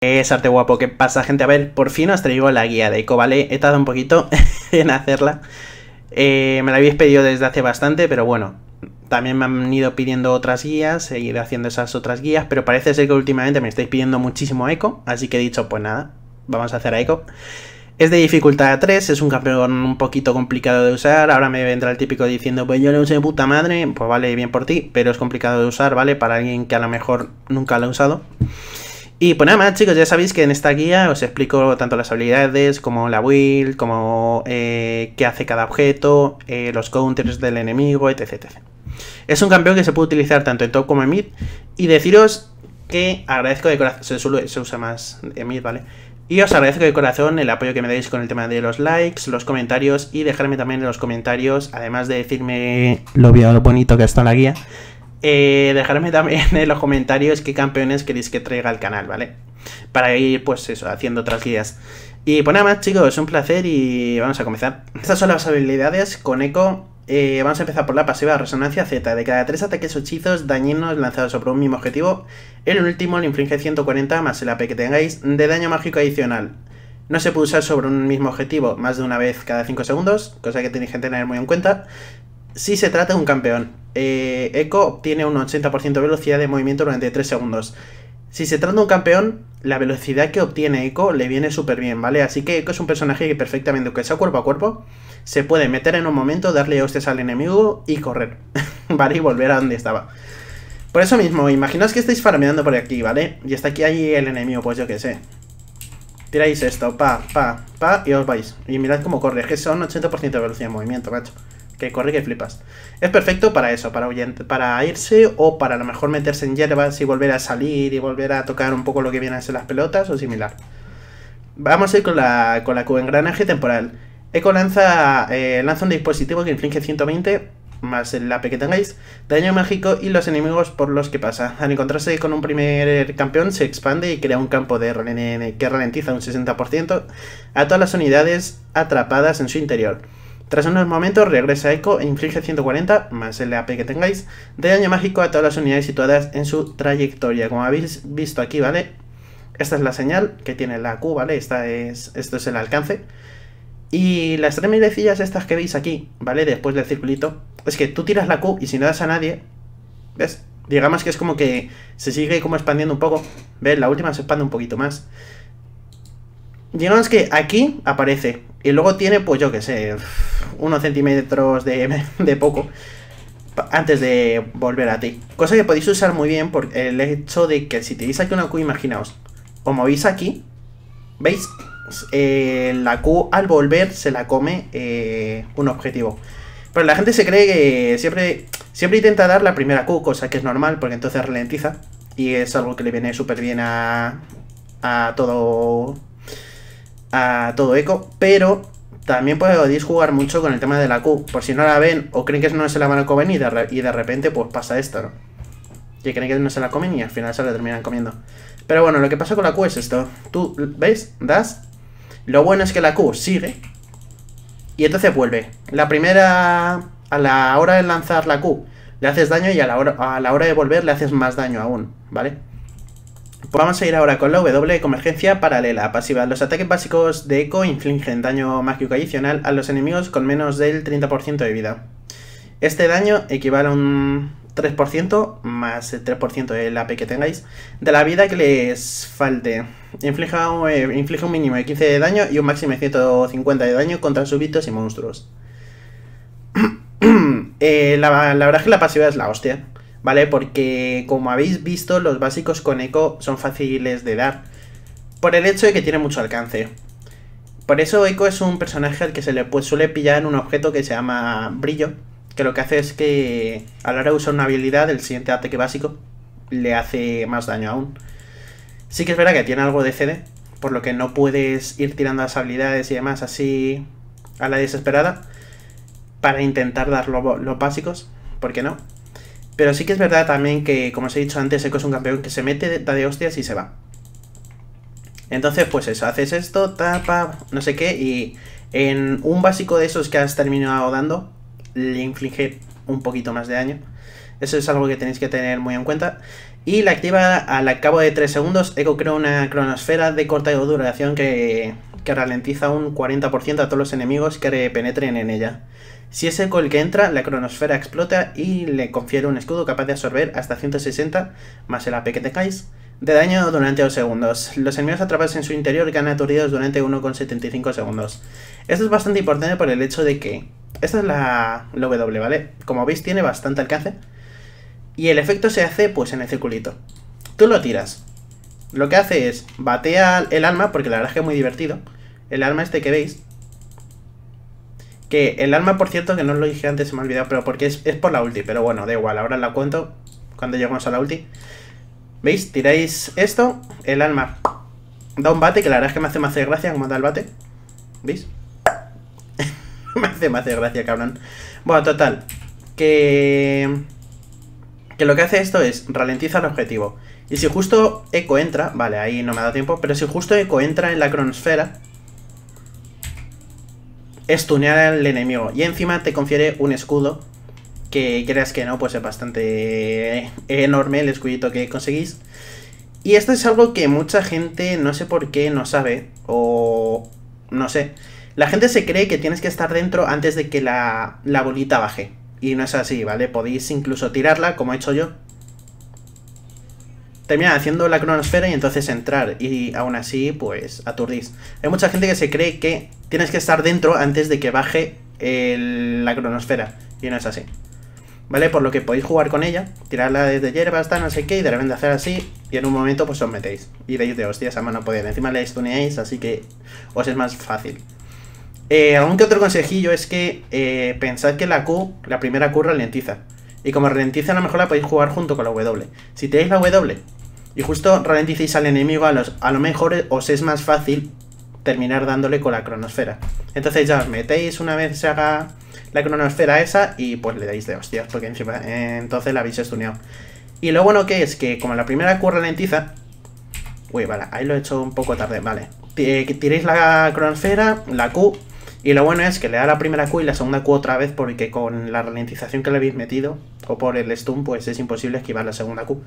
Es arte guapo, ¿qué pasa gente? A ver, por fin os traigo la guía de Eco. ¿vale? He tardado un poquito en hacerla. Eh, me la habéis pedido desde hace bastante, pero bueno. También me han ido pidiendo otras guías, he ido haciendo esas otras guías, pero parece ser que últimamente me estáis pidiendo muchísimo eco, así que he dicho, pues nada, vamos a hacer a eco. Es de dificultad 3, es un campeón un poquito complicado de usar, ahora me vendrá el típico diciendo, pues yo lo usé puta madre, pues vale, bien por ti, pero es complicado de usar, ¿vale? Para alguien que a lo mejor nunca lo ha usado. Y pues nada más chicos, ya sabéis que en esta guía os explico tanto las habilidades como la build, como eh, qué hace cada objeto, eh, los counters del enemigo, etc, etc. Es un campeón que se puede utilizar tanto en top como en mid y deciros que agradezco de corazón, se, usa más en mid, ¿vale? Y os agradezco de corazón el apoyo que me dais con el tema de los likes, los comentarios y dejarme también en los comentarios, además de decirme lo, lo bonito que está la guía, eh, dejarme también en los comentarios qué campeones queréis que traiga al canal, ¿vale? Para ir, pues eso, haciendo otras guías. Y pues nada más, chicos, un placer y vamos a comenzar. Estas son las habilidades con eco. Eh, vamos a empezar por la pasiva resonancia Z. De cada tres ataques hechizos dañinos lanzados sobre un mismo objetivo, el último le inflige 140 más el AP que tengáis de daño mágico adicional. No se puede usar sobre un mismo objetivo más de una vez cada 5 segundos, cosa que tenéis que tener muy en cuenta. Si se trata de un campeón, eh, Echo obtiene un 80% de velocidad de movimiento durante 3 segundos. Si se trata de un campeón, la velocidad que obtiene Echo le viene súper bien, ¿vale? Así que Echo es un personaje que perfectamente, aunque sea cuerpo a cuerpo, se puede meter en un momento, darle hostias al enemigo y correr, ¿vale? Y volver a donde estaba. Por eso mismo, imaginaos que estáis farmeando por aquí, ¿vale? Y está aquí ahí el enemigo, pues yo qué sé. Tiráis esto, pa, pa, pa, y os vais. Y mirad cómo corre, que son 80% de velocidad de movimiento, macho que corre que flipas. Es perfecto para eso, para, para irse o para a lo mejor meterse en hierbas y volver a salir y volver a tocar un poco lo que vienen a ser las pelotas o similar. Vamos a ir con la, con Q engranaje temporal. Eco lanza, eh, lanza un dispositivo que inflige 120 más el AP que tengáis, daño mágico y los enemigos por los que pasa. Al encontrarse con un primer campeón se expande y crea un campo de RNN que ralentiza un 60% a todas las unidades atrapadas en su interior. Tras unos momentos regresa Echo e inflige 140, más el AP que tengáis, de daño mágico a todas las unidades situadas en su trayectoria. Como habéis visto aquí, ¿vale? Esta es la señal que tiene la Q, ¿vale? Esta es, esto es el alcance. Y las tres mirecillas estas que veis aquí, ¿vale? Después del circulito, es que tú tiras la Q y si no das a nadie, ¿ves? Digamos que es como que se sigue como expandiendo un poco, ¿ves? La última se expande un poquito más. Llegamos que aquí aparece. Y luego tiene, pues yo que sé, unos centímetros de, poco antes de volver a ti. Cosa que podéis usar muy bien por el hecho de que si tenéis aquí una Q, imaginaos, Como veis aquí, ¿veis? Eh, la Q al volver se la come eh, un objetivo. Pero la gente se cree que siempre, siempre intenta dar la primera Q, cosa que es normal porque entonces ralentiza. Y es algo que le viene súper bien a, a todo a todo eco, pero también podéis jugar mucho con el tema de la Q, por si no la ven o creen que no se la van a comer y de, repente pues pasa esto, ¿no? Que creen que no se la comen y al final se la terminan comiendo. Pero bueno, lo que pasa con la Q es esto. Tú, ¿veis? Das. Lo bueno es que la Q sigue. Y entonces vuelve. La primera... A la hora de lanzar la Q le haces daño y a la hora, a la hora de volver le haces más daño aún, ¿vale? Pues vamos a ir ahora con la W, convergencia paralela pasiva. Los ataques básicos de eco infligen daño mágico adicional a los enemigos con menos del 30% de vida. Este daño equivale a un 3% más el 3% del AP que tengáis de la vida que les falte. inflige un eh, mínimo de 15 de daño y un máximo de 150 de daño contra súbitos y monstruos. Eh, la verdad es que la pasiva es la hostia. ¿vale? Porque como habéis visto, los básicos con eco son fáciles de dar, por el hecho de que tiene mucho alcance. Por eso Echo es un personaje al que se le suele pillar en un objeto que se llama brillo, que lo que hace es que a la hora de usar una habilidad, el siguiente ataque básico le hace más daño aún. Sí que es verdad que tiene algo de CD, por lo que no puedes ir tirando las habilidades y demás así a la desesperada para intentar dar los básicos, ¿por qué no? Pero sí que es verdad también que, como os he dicho antes, Echo es un campeón que se mete, da de hostias y se va. Entonces, pues eso, haces esto, tapa, no sé qué, y en un básico de esos que has terminado dando, le inflige un poquito más de daño. Eso es algo que tenéis que tener muy en cuenta. Y la activa al cabo de 3 segundos. Echo crea una cronosfera de corta duración que, que ralentiza un 40% a todos los enemigos que penetren en ella. Si es el el que entra, la cronosfera explota y le confiere un escudo capaz de absorber hasta 160 más el AP que tengáis de daño durante 2 segundos. Los enemigos atrapados en su interior ganan aturdidos durante 1,75 segundos. Esto es bastante importante por el hecho de que esta es la, la W, ¿vale? Como veis tiene bastante alcance y el efecto se hace pues en el circulito. Tú lo tiras. Lo que hace es batea el alma, porque la verdad es que es muy divertido. El alma este que veis que el alma, por cierto, que no lo dije antes, se me ha olvidado, pero porque es, por la ulti. Pero bueno, da igual, ahora la cuento cuando lleguemos a la ulti. ¿Veis? Tiráis esto, el alma da un bate, que la verdad es que me hace más gracia como da el bate. ¿Veis? me hace más de gracia, cabrón. Bueno, total. Que... Que lo que hace esto es ralentiza el objetivo. Y si justo Eco entra, vale, ahí no me ha dado tiempo, pero si justo Eco entra en la cronosfera, estunear al enemigo. Y encima te confiere un escudo, que creas que no, pues es bastante eh, enorme el escudito que conseguís. Y esto es algo que mucha gente, no sé por qué, no sabe, o no sé. La gente se cree que tienes que estar dentro antes de que la, la bolita baje. Y no es así, ¿vale? Podéis incluso tirarla, como he hecho yo, terminad haciendo la cronosfera y entonces entrar. Y aún así, pues aturdís. Hay mucha gente que se cree que tienes que estar dentro antes de que baje la cronosfera. Y no es así. ¿Vale? Por lo que podéis jugar con ella, tirarla desde hierba hasta no sé qué, y de repente hacer así, y en un momento pues os metéis. Y deis de hostias a mano poder Encima la stuneáis, así que os es más fácil. Eh, algún que otro consejillo es que eh, pensad que la Q, la primera Q ralentiza. Y como ralentiza, a lo mejor la podéis jugar junto con la W. Si tenéis la W y justo ralentizáis al enemigo, a, lo mejor os es más fácil terminar dándole con la cronosfera. Entonces ya os metéis una vez se haga la cronosfera esa y pues le dais de hostias, porque eh, entonces la habéis estuneado. Y lo bueno que es que como la primera Q ralentiza... Uy, vale, ahí lo he hecho un poco tarde, vale. Eh, tiréis la cronosfera, la Q, y lo bueno es que le da la primera Q y la segunda Q otra vez porque con la ralentización que le habéis metido, o por el stun, pues es imposible esquivar la segunda Q.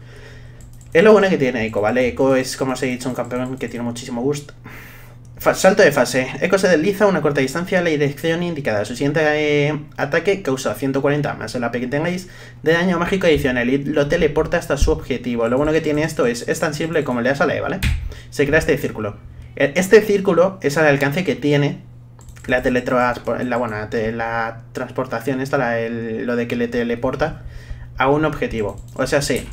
Es lo bueno que tiene Echo, ¿vale? Eco es, como os he dicho, un campeón que tiene muchísimo gusto. Salto de fase. Echo se desliza a una corta distancia a la dirección indicada. Su siguiente eh, ataque causa 140 más el AP que tengáis de daño mágico adicional y lo teleporta hasta su objetivo. Lo bueno que tiene esto es, es tan simple como le das a la ¿vale? Se crea este círculo. E, este círculo es al alcance que tiene la la, transportación, esta, lo de que le teleporta a un objetivo. O sea, sí,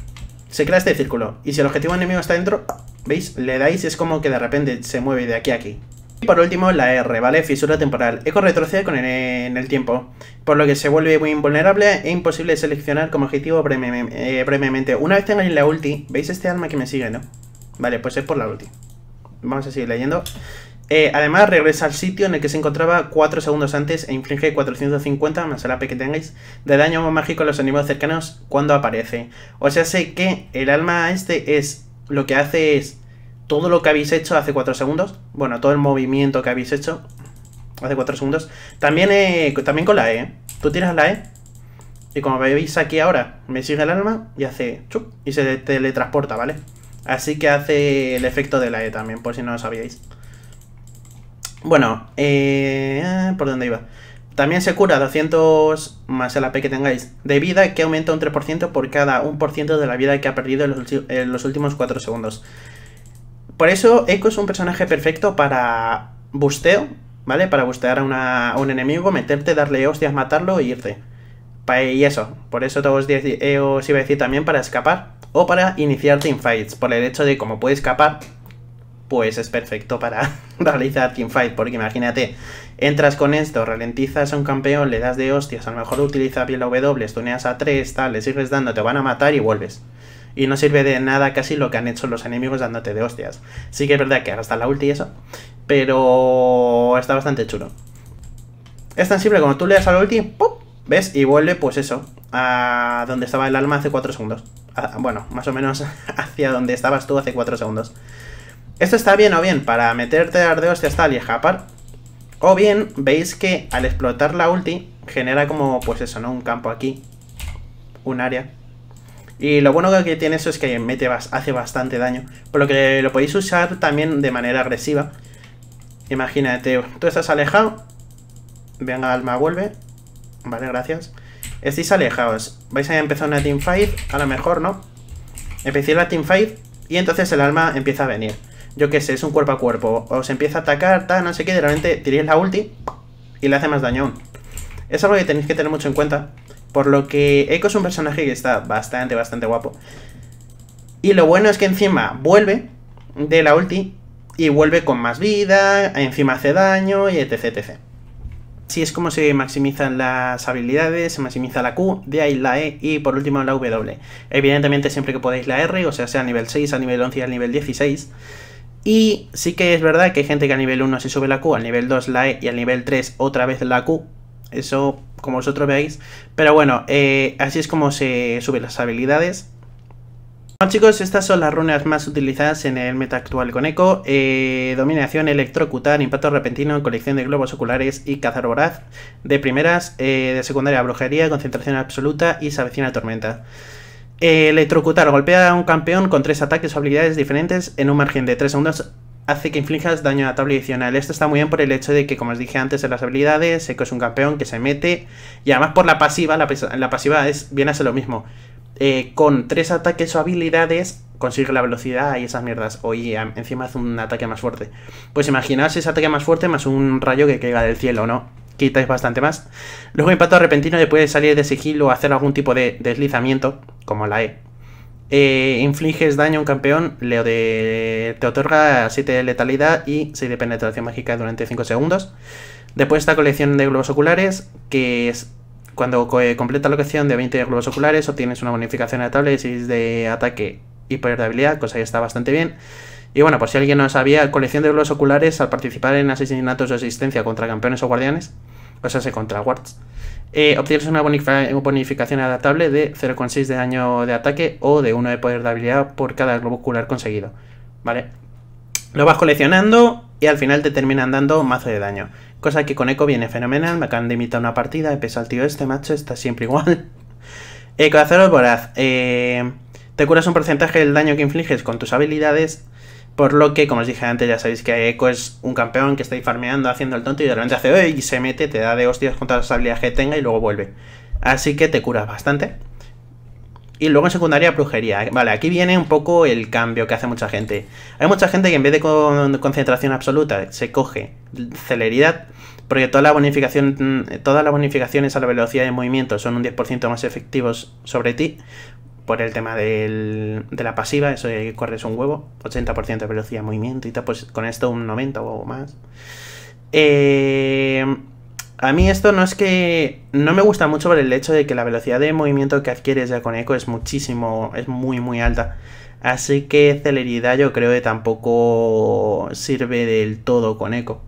se crea este círculo. Y si el objetivo enemigo está dentro, ¿veis? Le dais, es como que de repente se mueve de aquí a aquí. Y por último, la R, ¿vale? Fisura temporal. Eco retrocede con el, en el tiempo, por lo que se vuelve muy invulnerable e imposible seleccionar como objetivo previamente. Eh, Una vez tengáis la ulti, ¿veis este alma que me sigue, no? Vale, pues es por la ulti. Vamos a seguir leyendo. Eh, además, regresa al sitio en el que se encontraba 4 segundos antes e inflige 450 más el AP que tengáis de daño mágico a los enemigos cercanos cuando aparece. O sea, sé que el alma este es lo que hace es todo lo que habéis hecho hace 4 segundos. Bueno, todo el movimiento que habéis hecho hace 4 segundos. También, eh, también con la E. ¿eh? Tú tiras la E y como veis aquí ahora, me sigue el alma y hace chup y se teletransporta, ¿vale? Así que hace el efecto de la E también, por si no lo sabíais. Bueno, eh, ah, ¿por dónde iba? También se cura 200 más el AP que tengáis de vida, que aumenta un 3% por cada 1% de la vida que ha perdido en los, últimos 4 segundos. Por eso, Echo es un personaje perfecto para busteo, ¿vale? Para bustear a, un enemigo, meterte, darle hostias, matarlo e irte. y eso, por eso todos eh, os iba a decir también para escapar o para iniciarte fights, por el hecho de como puede escapar, pues es perfecto para realizar teamfight, porque imagínate, entras con esto, ralentizas a un campeón, le das de hostias, a lo mejor utiliza bien la W, tuneas a 3, tal, le sigues dando, te van a matar y vuelves. Y no sirve de nada casi lo que han hecho los enemigos dándote de hostias. Sí que es verdad que hasta la ulti y eso, pero está bastante chulo. Es tan simple como tú le das a la ulti, ¡pop! ¿Ves? Y vuelve, pues eso, a donde estaba el alma hace 4 segundos. bueno, más o menos hacia donde estabas tú hace 4 segundos. Esto está bien o bien para meterte de ya está y escapar. O bien, veis que al explotar la ulti genera como, pues eso, ¿no? Un campo aquí. Un área. Y lo bueno que tiene eso es que mete, hace bastante daño. Por lo que lo podéis usar también de manera agresiva. Imagínate, tú estás alejado. Venga, alma, vuelve. Vale, gracias. Estáis alejados. Vais a empezar una team fight. A lo mejor, ¿no? Empecéis la team fight. Y entonces el alma empieza a venir yo qué sé, es un cuerpo a cuerpo, os empieza a atacar, tal, no sé qué, de repente tiréis la ulti y le hace más daño aún. Es algo que tenéis que tener mucho en cuenta, por lo que Echo es un personaje que está bastante, bastante guapo. Y lo bueno es que encima vuelve de la ulti y vuelve con más vida, encima hace daño y etc, etc. Así es como se maximizan las habilidades, se maximiza la Q, de ahí la E y por último la W. Evidentemente siempre que podéis la R, o sea, sea a nivel 6, a nivel 11 y al nivel 16. Y sí que es verdad que hay gente que al nivel 1 se sube la Q, al nivel 2 la E y al nivel 3 otra vez la Q. Eso como vosotros veis. Pero bueno, eh, así es como se suben las habilidades. Bueno chicos, estas son las runas más utilizadas en el meta actual con eco: eh, dominación, electrocutar, impacto repentino, colección de globos oculares y cazar voraz. De primeras, eh, de secundaria brujería, concentración absoluta y Sabecina tormenta electrocutar golpea a un campeón con tres ataques o habilidades diferentes en un margen de 3 segundos hace que inflijas daño a la tabla adicional. Esto está muy bien por el hecho de que, como os dije antes en las habilidades, que es un campeón que se mete. Y además por la pasiva, la, pasiva es, viene a ser lo mismo. Eh, con tres ataques o habilidades consigue la velocidad y esas mierdas. Oye, encima hace un ataque más fuerte. Pues imaginaos ese ataque más fuerte más un rayo que caiga del cielo, ¿no? quitáis bastante más. Luego impacto repentino después de salir de sigilo o hacer algún tipo de deslizamiento, como la E. Eh, infliges daño a un campeón, Leo de, te otorga 7 de letalidad y 6 de penetración mágica durante 5 segundos. Después esta colección de globos oculares, que es cuando eh, completa la colección de 20 globos oculares, obtienes una bonificación de 6 de ataque y poder de habilidad, cosa que está bastante bien. Y bueno, por si alguien no sabía, colección de globos oculares al participar en asesinatos de asistencia contra campeones o guardianes, o sea, se contra wards, eh, obtienes una bonificación adaptable de 0,6 de daño de ataque o de 1 de poder de habilidad por cada globo ocular conseguido. ¿Vale? Lo vas coleccionando y al final te terminan dando mazo de daño. Cosa que con Echo viene fenomenal, me acaban de imitar una partida, pese al tío, este macho está siempre igual. Eco Acero Voraz. te curas un porcentaje del daño que infliges con tus habilidades por lo que, como os dije antes, ya sabéis que Echo es un campeón que está ahí farmeando, haciendo el tonto y de repente hace y se mete, te da de hostias con todas las habilidades que tenga y luego vuelve. Así que te curas bastante. Y luego en secundaria, brujería. Vale, aquí viene un poco el cambio que hace mucha gente. Hay mucha gente que en vez de con concentración absoluta se coge celeridad, porque toda la bonificación, todas las bonificaciones a la velocidad de movimiento son un 10% más efectivos sobre ti, por el tema de la pasiva, eso de que corres un huevo, 80% de velocidad de movimiento y tal, pues con esto un 90 o más. Eh, a mí esto no es que no me gusta mucho por el hecho de que la velocidad de movimiento que adquieres ya con eco es muchísimo, es muy muy alta. Así que celeridad yo creo que tampoco sirve del todo con eco.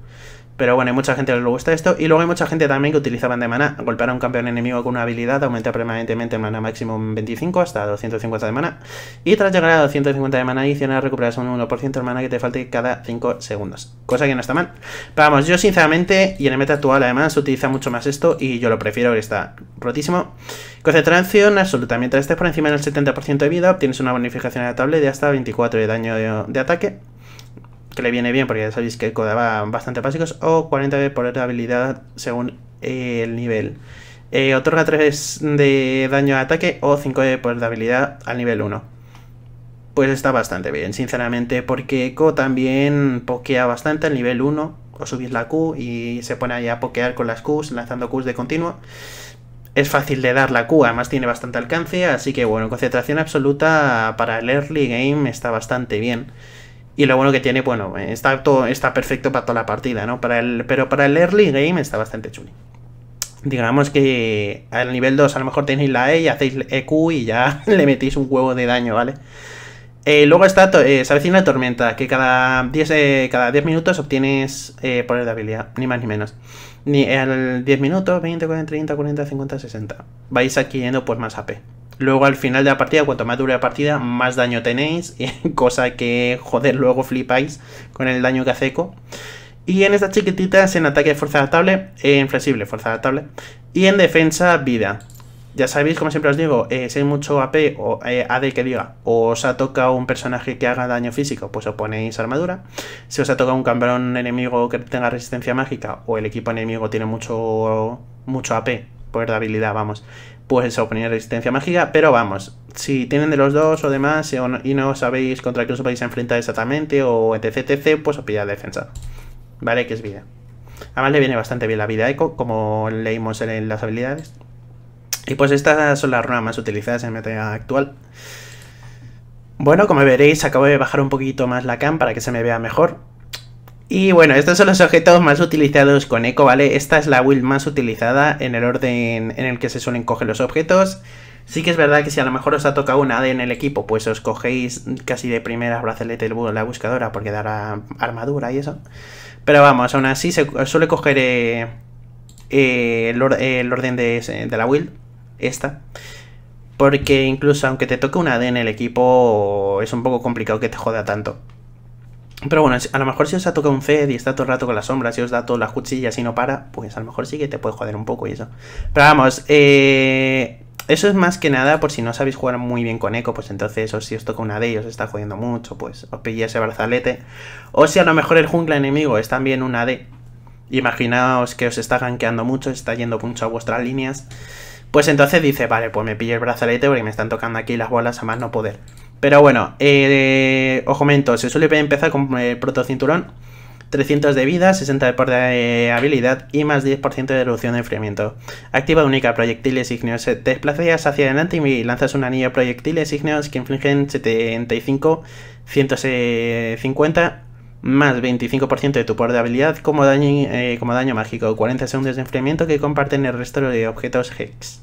Pero bueno, hay mucha gente que le gusta esto. Y luego hay mucha gente también que utiliza de mana Golpear a un campeón enemigo con una habilidad aumenta permanentemente el mana máximo en 25 hasta 250 de mana. Y tras llegar a 250 de mana adicional recuperas un 1% de mana que te falte cada 5 segundos. Cosa que no está mal. Pero vamos, yo sinceramente, y en el meta actual además, utiliza mucho más esto y yo lo prefiero, está rotísimo. Concentración absoluta. Mientras estés por encima del 70% de vida, obtienes una bonificación adaptable de hasta 24 de daño de ataque que le viene bien porque ya sabéis que va bastante básicos, o 40 de por habilidad según el nivel. Eh, otorga 3 de daño de ataque o 5 de poder de habilidad al nivel 1. Pues está bastante bien, sinceramente, porque co también pokea bastante al nivel 1. O subís la Q y se pone ahí a pokear con las Qs, lanzando Qs de continuo. Es fácil de dar la Q, además tiene bastante alcance, así que bueno, concentración absoluta para el early game está bastante bien. Y lo bueno que tiene, bueno, está, está perfecto para toda la partida, ¿no? Para el, pero para el early game está bastante chuli. Digamos que al nivel 2 a lo mejor tenéis la E y hacéis EQ y ya le metéis un huevo de daño, ¿vale? Eh, luego está, eh, se la tormenta, que cada 10, eh, cada 10 minutos obtienes eh, poder de habilidad, ni más ni menos. Ni al 10 minutos, 20, 40, 30, 40, 50, 60. Vais adquiriendo pues más AP. Luego al final de la partida, cuanto más dure la partida, más daño tenéis, cosa que, joder, luego flipáis con el daño que hace Y en estas chiquititas, en ataque fuerza adaptable, en eh, flexible, fuerza adaptable, y en defensa, vida. Ya sabéis, como siempre os digo, eh, si hay mucho AP o eh, AD que diga, o os ha tocado un personaje que haga daño físico, pues os ponéis armadura. Si os ha tocado un campeón enemigo que tenga resistencia mágica, o el equipo enemigo tiene mucho, mucho AP, poder de habilidad, vamos, pues oponer resistencia mágica, pero vamos, si tienen de los dos o demás y no sabéis contra qué os vais a enfrentar exactamente o etc, etc, pues os pilla defensa, ¿vale? Que es vida. Además le viene bastante bien la vida eco, como leímos en las habilidades. Y pues estas son las runas más utilizadas en meta actual. Bueno, como veréis, acabo de bajar un poquito más la cam para que se me vea mejor. Y bueno, estos son los objetos más utilizados con eco, ¿vale? Esta es la build más utilizada en el orden en el que se suelen coger los objetos. Sí que es verdad que si a lo mejor os ha tocado una AD en el equipo, pues os cogéis casi de primera brazalete la buscadora porque dará armadura y eso. Pero vamos, aún así se suele coger eh, eh, el, orden de, de la build, esta. Porque incluso aunque te toque una AD en el equipo, es un poco complicado que te joda tanto. Pero bueno, a lo mejor si os ha tocado un Fed y está todo el rato con las sombras y os da todas las cuchillas y no para, pues a lo mejor sí que te puede joder un poco y eso. Pero vamos, eh, eso es más que nada por si no sabéis jugar muy bien con eco, pues entonces, o si os toca una de ellos, está jodiendo mucho, pues os pillé ese brazalete. O si a lo mejor el jungla enemigo es también una de. Imaginaos que os está gankeando mucho, está yendo mucho a vuestras líneas. Pues entonces dice, vale, pues me pillo el brazalete porque me están tocando aquí las bolas a más no poder. Pero bueno, eh, os se suele empezar con el eh, protocinturón, 300 de vida, 60 de de eh, habilidad y más 10% de reducción de enfriamiento. Activa única proyectiles ígneos, te desplazas hacia adelante y lanzas un anillo de proyectiles ígneos que infligen 75, 150 más 25% de tu poder de habilidad como daño, eh, como daño mágico, 40 segundos de enfriamiento que comparten el resto de objetos Hex.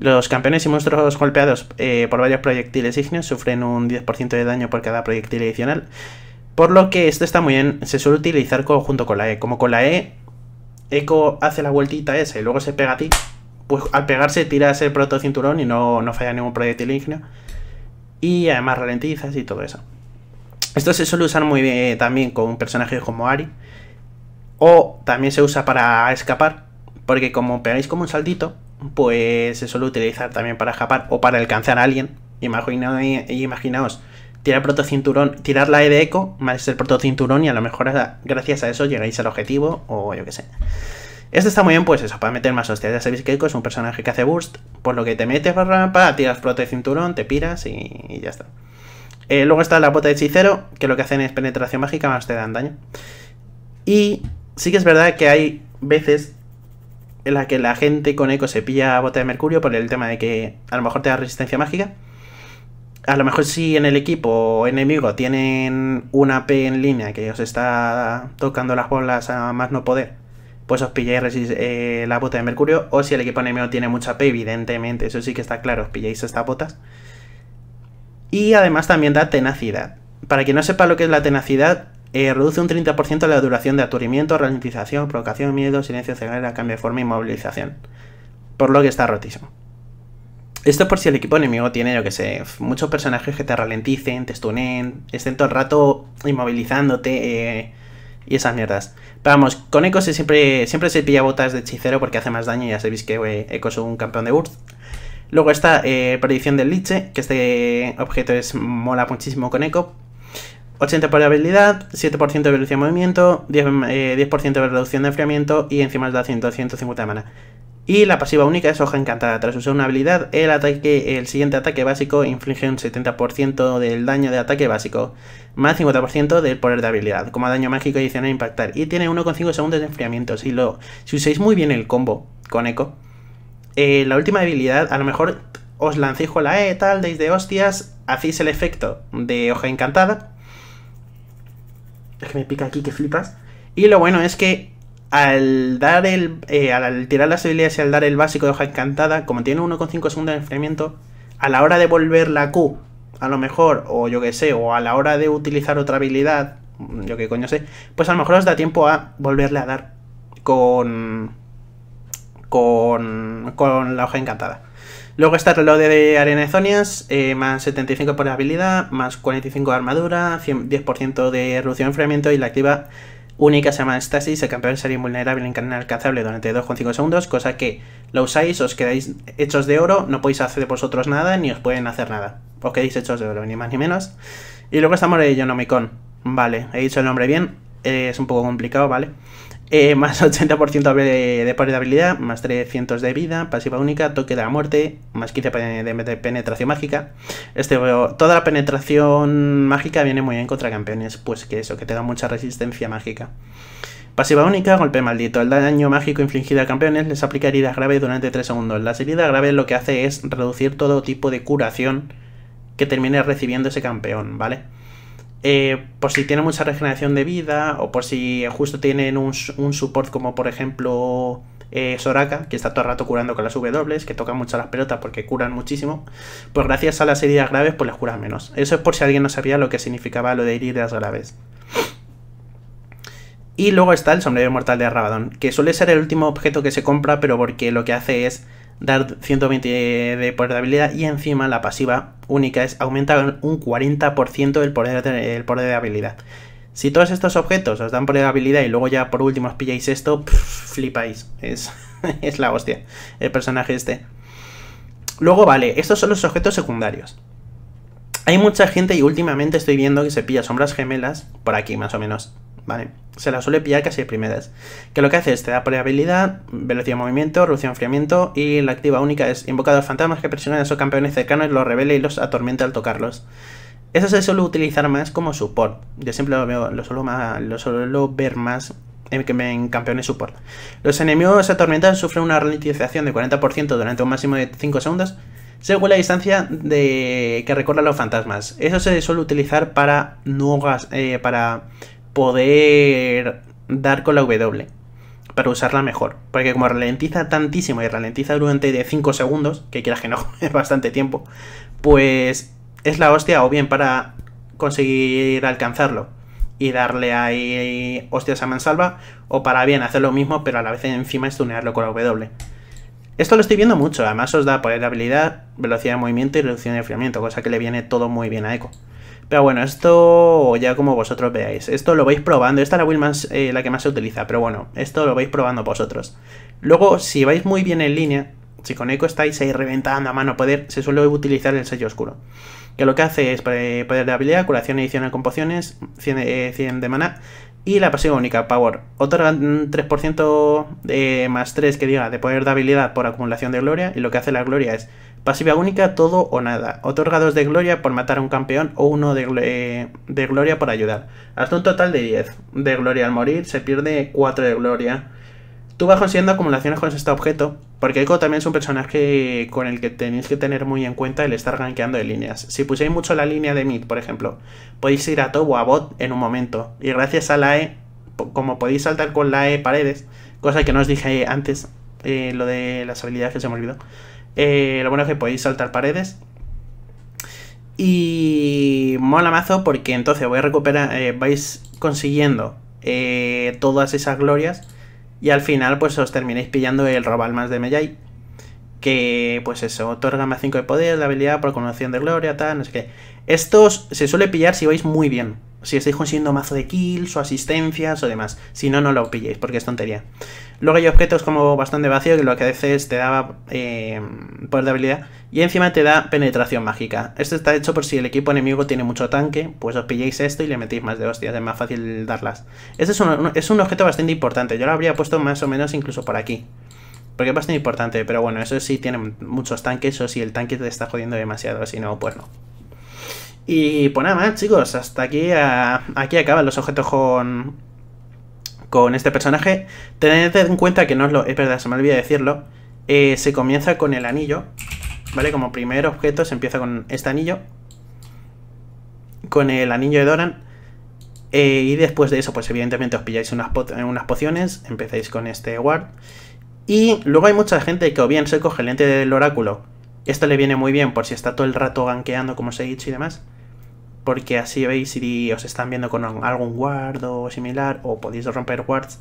Los campeones y monstruos golpeados eh, por varios proyectiles ígneos sufren un 10% de daño por cada proyectil adicional. Por lo que esto está muy bien, se suele utilizar junto con la E. Como con la E, Echo hace la vueltita esa y luego se pega a ti, pues al pegarse tiras el protocinturón y no, no falla ningún proyectil ígneo. Y además ralentizas y todo eso. Esto se suele usar muy bien eh, también con un personaje como Ari. O también se usa para escapar, porque como pegáis como un saltito, pues se suele utilizar también para escapar o para alcanzar a alguien. imaginaos, tirar protocinturón, tirar la E de eco, más el protocinturón y a lo mejor gracias a eso llegáis al objetivo o yo qué sé. esto está muy bien, pues eso, para meter más hostias. Ya sabéis que Eco es un personaje que hace burst, por lo que te metes para tiras protocinturón, te piras y, ya está. Eh, luego está la bota de hechicero, que lo que hacen es penetración mágica más te dan daño. Y sí que es verdad que hay veces en la que la gente con eco se pilla bota de mercurio por el tema de que a lo mejor te da resistencia mágica. A lo mejor si en el equipo enemigo tienen una P en línea que os está tocando las bolas a más no poder, pues os pilláis eh, la bota de mercurio. O si el equipo enemigo tiene mucha P, evidentemente, eso sí que está claro, os pilláis estas botas. Y además también da tenacidad. Para quien no sepa lo que es la tenacidad, eh, reduce un 30% la duración de aturimiento, ralentización, provocación, miedo, silencio, ceguera, cambio de forma y movilización. Por lo que está rotísimo. Esto es por si el equipo enemigo tiene, yo que sé, muchos personajes que te ralenticen, te stunen, estén todo el rato inmovilizándote eh, y esas mierdas. Pero vamos, con Echo siempre, siempre se pilla botas de hechicero porque hace más daño, y ya sabéis que eh, Echo es un campeón de Wurst Luego está eh, Predicción del Liche, que este objeto es mola muchísimo con Echo, 80 de habilidad, 7% de velocidad de movimiento, 10%, eh, de reducción de enfriamiento y encima da 100, 150 de mana. Y la pasiva única es hoja encantada. Tras usar una habilidad, el, siguiente ataque básico inflige un 70% del daño de ataque básico, más 50% del poder de habilidad, como daño mágico adicional a impactar. Y tiene 1,5 segundos de enfriamiento. Si, lo, si usáis muy bien el combo con eco, eh, la última habilidad, a lo mejor os lancéis con la E, tal, deis de hostias, hacéis el efecto de hoja encantada es que me pica aquí que flipas. Y lo bueno es que al dar el. Eh, al tirar las habilidades y al dar el básico de hoja encantada, como tiene 1,5 segundos de enfriamiento, a la hora de volver la Q, a lo mejor, o yo que sé, o a la hora de utilizar otra habilidad, mm, yo que coño sé, pues a lo mejor os da tiempo a volverle a dar con. con. con la hoja encantada. Luego está el reloj de de zonias, eh, más 75 por habilidad, más 45 de armadura, 10% de reducción de enfriamiento y la activa única se llama Stasis. El campeón sería invulnerable en canal alcanzable durante 2,5 segundos, cosa que lo usáis, os quedáis hechos de oro, no podéis hacer de vosotros nada ni os pueden hacer nada. Os quedáis hechos de oro, ni más ni menos. Y luego estamos el Vale, he dicho el nombre bien, eh, es un poco complicado, ¿vale? vale eh, más 80% de, de habilidad, más 300 de vida, pasiva única, toque de la muerte, más 15 de penetración mágica. Este, toda la penetración mágica viene muy bien contra campeones, pues que eso, que te da mucha resistencia mágica. Pasiva única, golpe maldito. El daño mágico infligido a campeones les aplica heridas graves durante 3 segundos. Las heridas graves lo que hace es reducir todo tipo de curación que termine recibiendo ese campeón, ¿vale? vale eh, por si tiene mucha regeneración de vida o por si justo tienen un, un support como por ejemplo eh, Soraka, que está todo el rato curando con las W, que tocan mucho las pelotas porque curan muchísimo, pues gracias a las heridas graves pues las curan menos. Eso es por si alguien no sabía lo que significaba lo de heridas graves. Y luego está el sombrero mortal de Rabadon, que suele ser el último objeto que se compra, pero porque lo que hace es dar 120 de poder de habilidad y encima la pasiva única es aumenta un 40% el poder, de, habilidad. Si todos estos objetos os dan poder de habilidad y luego ya por último os pilláis esto, flipáis. Es, es la hostia el personaje este. Luego, vale, estos son los objetos secundarios. Hay mucha gente y últimamente estoy viendo que se pilla sombras gemelas por aquí más o menos. ¿vale? Se la suele pillar casi de primeras. Que lo que hace es te da poliabilidad, velocidad de movimiento, reducción de enfriamiento y la activa única es invocar a los fantasmas que presionan a esos campeones cercanos, los revela y los atormenta al tocarlos. Eso se suele utilizar más como support. Yo siempre lo, veo, lo, suelo, más, lo suelo ver más en, en campeones support. Los enemigos atormentados sufren una ralentización de 40% durante un máximo de 5 segundos según la distancia de que recorran los fantasmas. Eso se suele utilizar para no, eh, para poder dar con la W para usarla mejor. Porque como ralentiza tantísimo y ralentiza durante de 5 segundos, que quieras que no, es bastante tiempo, pues es la hostia o bien para conseguir alcanzarlo y darle ahí hostias a mansalva, o para bien hacer lo mismo, pero a la vez encima estunearlo con la W. Esto lo estoy viendo mucho, además os da poder de habilidad, velocidad de movimiento y reducción de enfriamiento, cosa que le viene todo muy bien a Echo. Pero bueno, esto ya como vosotros veáis. Esto lo vais probando. Esta es la build más, eh, la que más se utiliza, pero bueno, esto lo vais probando vosotros. Luego, si vais muy bien en línea, si con eco estáis ahí reventando a mano poder, se suele utilizar el sello oscuro. Que lo que hace es poder de habilidad, curación adicional con pociones, 100, eh, de mana. Y la pasiva única, Power. Otro 3% de más 3 que diga de poder de habilidad por acumulación de gloria. Y lo que hace la gloria es Pasiva única, todo o nada. Otorgados de gloria por matar a un campeón o uno de, eh, gloria por ayudar. Hasta un total de 10 de gloria al morir, se pierde 4 de gloria. Tú vas consiguiendo acumulaciones con este objeto, porque Echo también es un personaje con el que tenéis que tener muy en cuenta el estar gankeando de líneas. Si puséis mucho la línea de mid, por ejemplo, podéis ir a top o a bot en un momento. Y gracias a la E, como podéis saltar con la E paredes, cosa que no os dije antes, eh, lo de las habilidades que se me olvidó eh, lo bueno es que podéis saltar paredes. Y mola mazo porque entonces voy a recuperar, eh, vais consiguiendo eh, todas esas glorias y al final pues os terminéis pillando el robal más de Mejai que pues eso, otorga más 5 de poder, la habilidad por conoción de gloria, tal, no sé qué. Estos se suele pillar si vais muy bien, si estáis consiguiendo mazo de kills o asistencias o demás. Si no, no lo pilléis, porque es tontería. Luego hay objetos como bastante vacío, que lo que a veces te daba eh, poder de habilidad. Y encima te da penetración mágica. Esto está hecho por si el equipo enemigo tiene mucho tanque, pues os pilléis esto y le metéis más de hostias, es más fácil darlas. Este es un objeto bastante importante, yo lo habría puesto más o menos incluso por aquí. Porque es bastante importante, pero bueno, eso sí tiene muchos tanques, o si el tanque te está jodiendo demasiado, si no, pues no. Y pues nada más, chicos, hasta aquí, aquí acaban los objetos con, con este personaje. Tened en cuenta que no es lo... Es verdad, se me olvida decirlo. Eh, se comienza con el anillo, ¿vale? Como primer objeto se empieza con este anillo. Con el anillo de Doran. Eh, y después de eso, pues evidentemente os pilláis unas, unas pociones. Empezáis con este guard y luego hay mucha gente que o bien se coge el lente del oráculo. Esto le viene muy bien por si está todo el rato ganqueando como os he dicho y demás. Porque así veis si os están viendo con algún guardo o similar o podéis romper wards.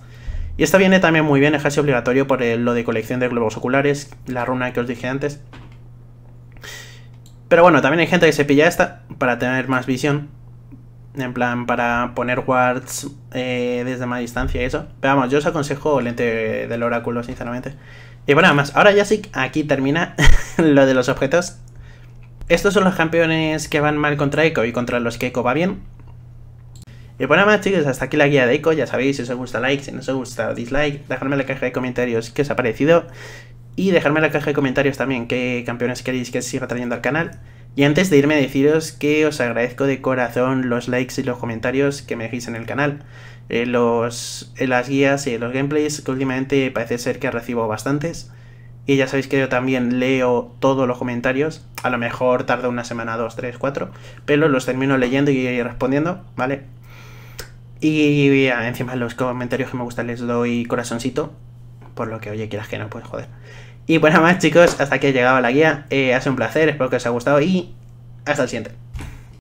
Y esta viene también muy bien, es casi obligatorio por lo de colección de globos oculares, la runa que os dije antes. Pero bueno, también hay gente que se pilla esta para tener más visión. En plan, para poner wards eh, desde más distancia y eso. Pero vamos, yo os aconsejo el lente del oráculo, sinceramente. Y bueno, nada más. ahora ya sí, aquí termina lo de los objetos. Estos son los campeones que van mal contra Echo y contra los que Echo va bien. Y bueno, más chicos, hasta aquí la guía de Echo. Ya sabéis, si os gusta like, si no os gusta dislike, dejadme en la caja de comentarios qué os ha parecido. Y dejadme en la caja de comentarios también qué campeones queréis que siga trayendo al canal. Y antes de irme deciros que os agradezco de corazón los likes y los comentarios que me dejéis en el canal. Eh, los, eh, las guías y los gameplays que últimamente parece ser que recibo bastantes. Y ya sabéis que yo también leo todos los comentarios. A lo mejor tarda una semana, dos, tres, cuatro. Pero los termino leyendo y respondiendo, ¿vale? Y, y encima los comentarios que me gustan les doy corazoncito. Por lo que, oye, quieras que no, pues joder. Y bueno, más chicos, hasta aquí ha llegado la guía. Eh, ha sido un placer, espero que os haya gustado y hasta el siguiente.